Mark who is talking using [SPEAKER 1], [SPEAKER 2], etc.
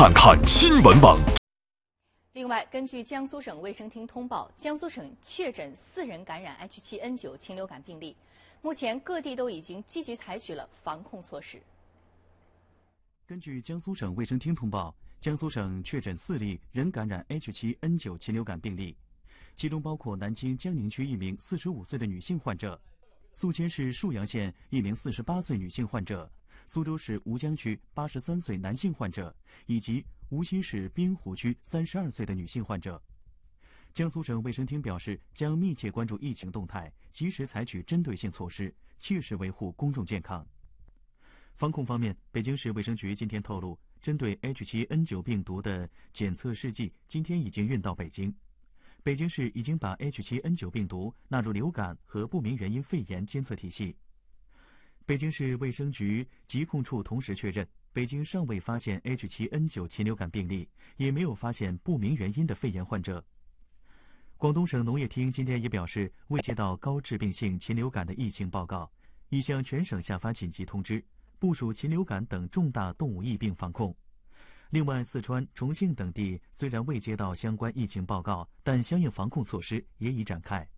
[SPEAKER 1] 看看新闻网。另外，根据江苏省卫生厅通报，江苏省确诊四人感染 H7N9 禽流感病例，目前各地都已经积极采取了防控措施。
[SPEAKER 2] 根据江苏省卫生厅通报，江苏省确诊四例人感染 H7N9 禽流感病例，其中包括南京江宁区一名四十五岁的女性患者，宿迁市沭阳县一名四十八岁女性患者。苏州市吴江区八十三岁男性患者以及无锡市滨湖区三十二岁的女性患者。江苏省卫生厅表示，将密切关注疫情动态，及时采取针对性措施，切实维护公众健康。防控方面，北京市卫生局今天透露，针对 H7N9 病毒的检测试剂今天已经运到北京。北京市已经把 H7N9 病毒纳入流感和不明原因肺炎监测体系。北京市卫生局疾控处同时确认，北京尚未发现 H7N9 禽流感病例，也没有发现不明原因的肺炎患者。广东省农业厅今天也表示，未接到高致病性禽流感的疫情报告，已向全省下发紧急通知，部署禽流感等重大动物疫病防控。另外，四川、重庆等地虽然未接到相关疫情报告，但相应防控措施也已展开。